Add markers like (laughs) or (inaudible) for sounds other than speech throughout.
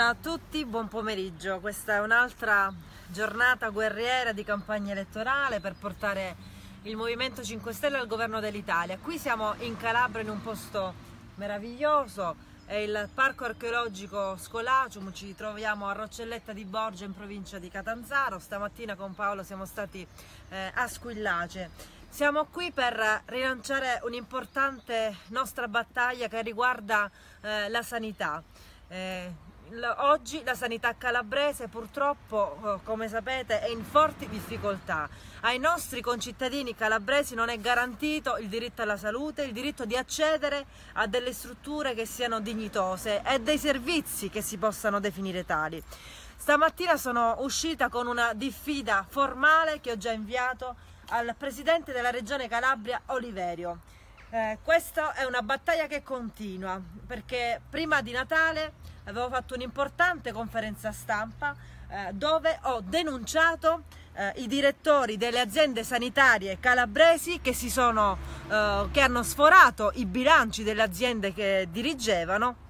Ciao a tutti, buon pomeriggio. Questa è un'altra giornata guerriera di campagna elettorale per portare il Movimento 5 Stelle al governo dell'Italia. Qui siamo in Calabria in un posto meraviglioso, è il Parco archeologico Scolacium, ci troviamo a Roccelletta di Borgia in provincia di Catanzaro. Stamattina con Paolo siamo stati eh, a Squillace. Siamo qui per rilanciare un'importante nostra battaglia che riguarda eh, la sanità. Eh, oggi la sanità calabrese purtroppo, eh, come sapete, è in forti difficoltà. Ai nostri concittadini calabresi non è garantito il diritto alla salute, il diritto di accedere a delle strutture che siano dignitose e dei servizi che si possano definire tali. Stamattina sono uscita con una diffida formale che ho già inviato al Presidente della Regione Calabria Oliverio eh, questa è una battaglia che continua perché prima di Natale avevo fatto un'importante conferenza stampa eh, dove ho denunciato eh, i direttori delle aziende sanitarie calabresi che, sono, eh, che hanno sforato i bilanci delle aziende che dirigevano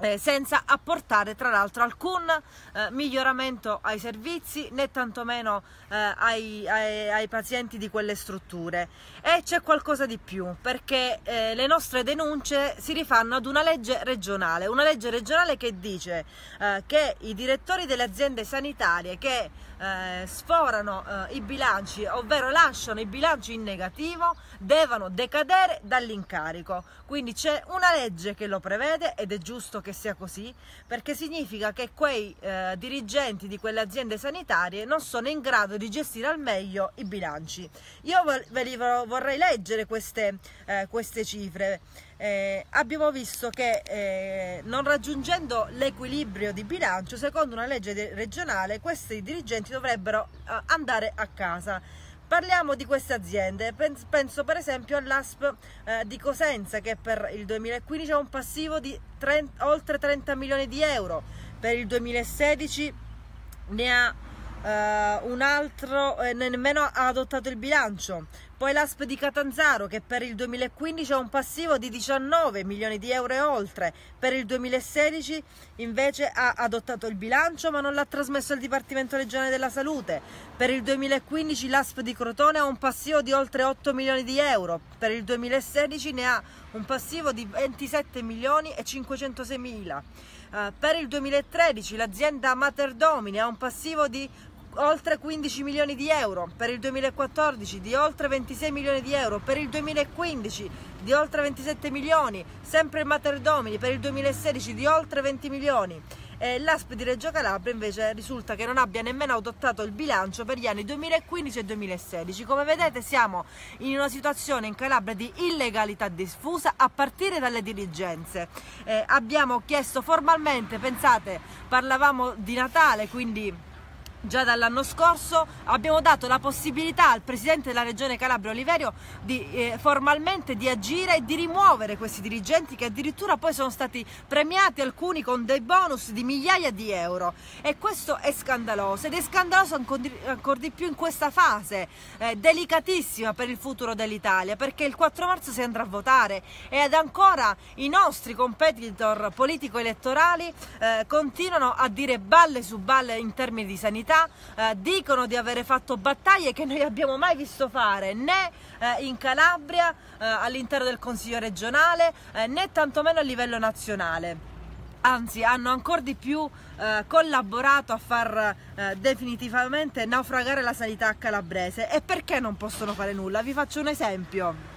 eh, senza apportare tra l'altro alcun eh, miglioramento ai servizi né tantomeno eh, ai, ai, ai, pazienti di quelle strutture e c'è qualcosa di più perché eh, le nostre denunce si rifanno ad una legge regionale una legge regionale che dice eh, che i direttori delle aziende sanitarie che eh, sforano eh, i bilanci, ovvero lasciano i bilanci in negativo, devono decadere dall'incarico. Quindi c'è una legge che lo prevede ed è giusto che sia così, perché significa che quei eh, dirigenti di quelle aziende sanitarie non sono in grado di gestire al meglio i bilanci. Io ve li vorrei leggere queste, eh, queste cifre eh, abbiamo visto che eh, non raggiungendo l'equilibrio di bilancio, secondo una legge regionale, questi dirigenti dovrebbero eh, andare a casa. Parliamo di queste aziende, penso per esempio all'ASP eh, di Cosenza che per il 2015 ha un passivo di 30, oltre 30 milioni di euro, per il 2016 ne ha Uh, un altro eh, nemmeno ha adottato il bilancio poi l'ASP di Catanzaro che per il 2015 ha un passivo di 19 milioni di euro e oltre, per il 2016 invece ha adottato il bilancio ma non l'ha trasmesso al Dipartimento Regionale della Salute, per il 2015 l'ASP di Crotone ha un passivo di oltre 8 milioni di euro, per il 2016 ne ha un passivo di 27 milioni e 506 mila. Uh, per il 2013 l'azienda Materdomini ha un passivo di oltre 15 milioni di euro, per il 2014 di oltre 26 milioni di euro, per il 2015 di oltre 27 milioni, sempre il Mater Domini per il 2016 di oltre 20 milioni. L'ASP di Reggio Calabria invece risulta che non abbia nemmeno adottato il bilancio per gli anni 2015 e 2016. Come vedete siamo in una situazione in Calabria di illegalità diffusa a partire dalle dirigenze. Eh, abbiamo chiesto formalmente, pensate, parlavamo di Natale, quindi già dall'anno scorso abbiamo dato la possibilità al presidente della regione Calabria Oliverio di, eh, formalmente di agire e di rimuovere questi dirigenti che addirittura poi sono stati premiati alcuni con dei bonus di migliaia di euro e questo è scandaloso ed è scandaloso ancora di più in questa fase eh, delicatissima per il futuro dell'Italia perché il 4 marzo si andrà a votare ed ancora i nostri competitor politico-elettorali eh, continuano a dire balle su balle in termini di sanità verità eh, dicono di avere fatto battaglie che noi abbiamo mai visto fare né eh, in Calabria eh, all'interno del Consiglio regionale eh, né tantomeno a livello nazionale anzi hanno ancora di più eh, collaborato a far eh, definitivamente naufragare la sanità calabrese e perché non possono fare nulla? Vi faccio un esempio.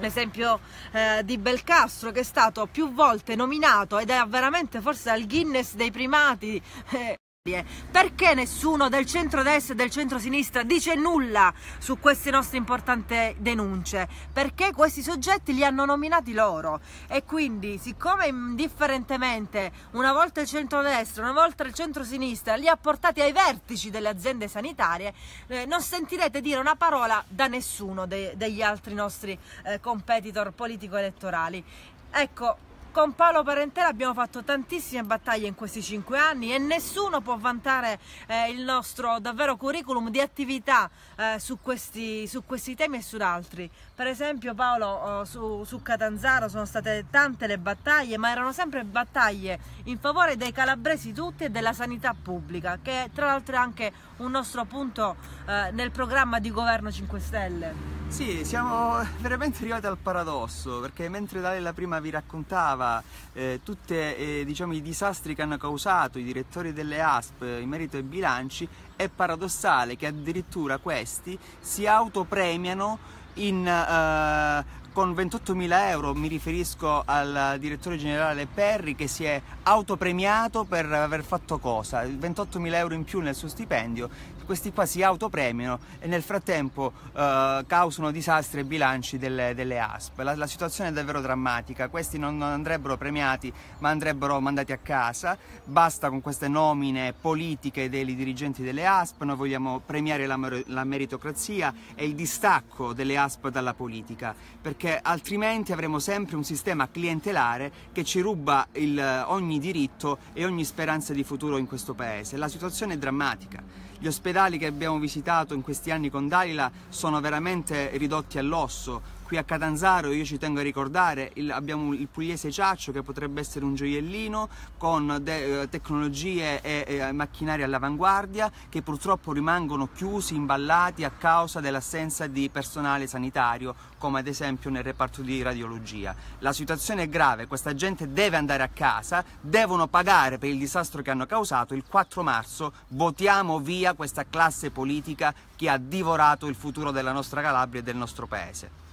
L'esempio eh, di Belcastro che è stato più volte nominato ed è veramente forse al Guinness dei primati (laughs) Eh, perché nessuno del centro-destra e del centro-sinistra dice nulla su queste nostre importanti denunce? Perché questi soggetti li hanno nominati loro e quindi siccome indifferentemente una volta il centro-destra, una volta il centro-sinistra li ha portati ai vertici delle aziende sanitarie, eh, non sentirete dire una parola da nessuno de degli altri nostri eh, competitor politico-elettorali. Ecco, con Paolo Parentera abbiamo fatto tantissime battaglie in questi cinque anni e nessuno può vantare eh, il nostro davvero curriculum di attività eh, su, questi, su, questi, temi e su altri. Per esempio Paolo oh, su, su, Catanzaro sono state tante le battaglie ma erano sempre battaglie in favore dei calabresi tutti e della sanità pubblica che tra l'altro è anche un nostro punto eh, nel programma di governo 5 Stelle. Sì, siamo veramente arrivati al paradosso perché mentre Dalia la prima vi raccontava ricordava eh, tutti eh, diciamo, i disastri che hanno causato i direttori delle ASP in merito ai bilanci, è paradossale che addirittura questi si autopremiano in, eh, con 28.000 euro, mi riferisco al direttore generale Perri che si è autopremiato per aver fatto cosa? 28.000 euro in più nel suo stipendio questi qua si autopremiano e nel frattempo eh, causano disastri ai bilanci delle, delle ASP. La, la, situazione è davvero drammatica, questi non, non, andrebbero premiati ma andrebbero mandati a casa, basta con queste nomine politiche dei dirigenti delle ASP, noi vogliamo premiare la, la meritocrazia e il distacco delle ASP dalla politica, perché altrimenti avremo sempre un sistema clientelare che ci ruba il, ogni diritto e ogni speranza di futuro in questo paese. La situazione è drammatica. Gli ospedali che abbiamo visitato in questi anni con Dalila sono veramente ridotti all'osso, qui a Catanzaro, io ci tengo a ricordare, il, abbiamo il pugliese Ciaccio che potrebbe essere un gioiellino con eh, tecnologie e, e eh, macchinari all'avanguardia che purtroppo rimangono chiusi, imballati a causa dell'assenza di personale sanitario, come ad esempio nel reparto di radiologia. La situazione è grave, questa gente deve andare a casa, devono pagare per il disastro che hanno causato. Il 4 marzo votiamo via questa classe politica che ha divorato il futuro della nostra Calabria e del nostro paese.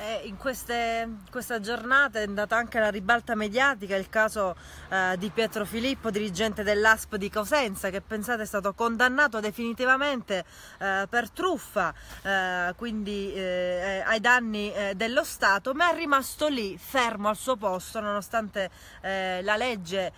Eh, in queste, questa giornata è andata anche la ribalta mediatica il caso eh, di Pietro Filippo, dirigente dell'ASP di Cosenza, che pensate è stato condannato definitivamente eh, per truffa, eh, quindi eh, eh, ai danni dello Stato, ma è rimasto lì fermo al suo posto, nonostante la legge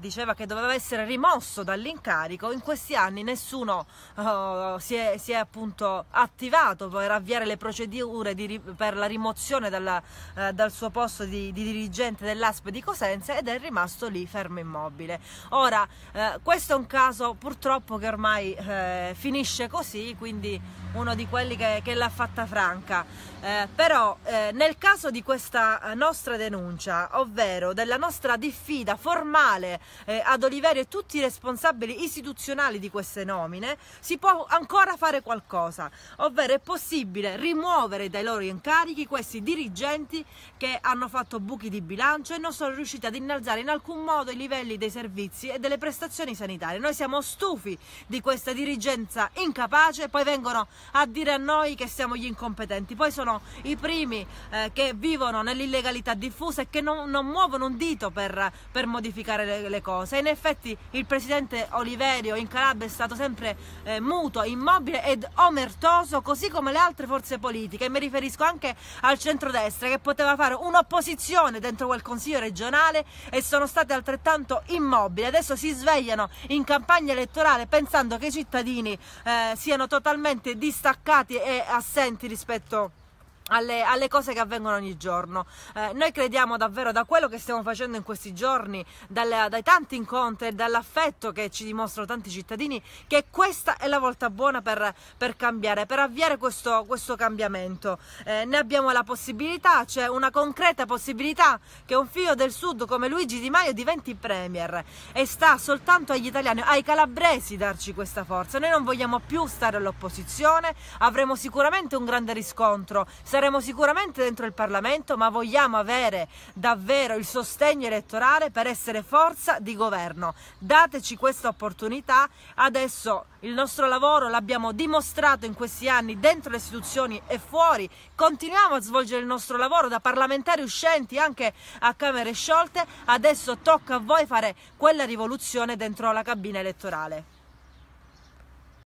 diceva che doveva essere rimosso dall'incarico. In questi anni nessuno oh, si è, si, è, appunto attivato per avviare le procedure di, per la la rimozione dalla, eh, dal suo posto di, di dirigente dell'ASP di Cosenza ed è rimasto lì fermo immobile. Ora, eh, questo è un caso purtroppo che ormai eh, finisce così, quindi uno di quelli che, che l'ha fatta franca. Eh, però eh, nel caso di questa eh, nostra denuncia, ovvero della nostra diffida formale eh, ad Oliverio e tutti i responsabili istituzionali di queste nomine, si può ancora fare qualcosa, ovvero è possibile rimuovere dai loro incarichi questi dirigenti che hanno fatto buchi di bilancio e non sono riusciti ad innalzare in alcun modo i livelli dei servizi e delle prestazioni sanitarie. Noi siamo stufi di questa dirigenza incapace, poi vengono a dire a noi che siamo gli incompetenti. Poi sono i primi eh, che vivono nell'illegalità diffusa e che non, non muovono un dito per, per modificare le, le, cose. In effetti il presidente Oliverio in Calabria è stato sempre eh, muto, immobile ed omertoso, così come le altre forze politiche. E mi riferisco anche al centrodestra che poteva fare un'opposizione dentro quel consiglio regionale e sono state altrettanto immobili. Adesso si svegliano in campagna elettorale pensando che i cittadini eh, siano totalmente di distaccati e assenti rispetto alle, alle, cose che avvengono ogni giorno. Eh, noi crediamo davvero da quello che stiamo facendo in questi giorni, dalle, dai tanti incontri e dall'affetto che ci dimostrano tanti cittadini, che questa è la volta buona per, per cambiare, per avviare questo, questo cambiamento. Eh, ne abbiamo la possibilità, c'è cioè una concreta possibilità che un figlio del sud come Luigi Di Maio diventi premier e sta soltanto agli italiani, ai calabresi darci questa forza. Noi non vogliamo più stare all'opposizione, avremo sicuramente un grande riscontro saremo sicuramente dentro il Parlamento, ma vogliamo avere davvero il sostegno elettorale per essere forza di governo. Dateci questa opportunità, adesso il nostro lavoro l'abbiamo dimostrato in questi anni dentro le istituzioni e fuori, continuiamo a svolgere il nostro lavoro da parlamentari uscenti anche a Camere sciolte, adesso tocca a voi fare quella rivoluzione dentro la cabina elettorale.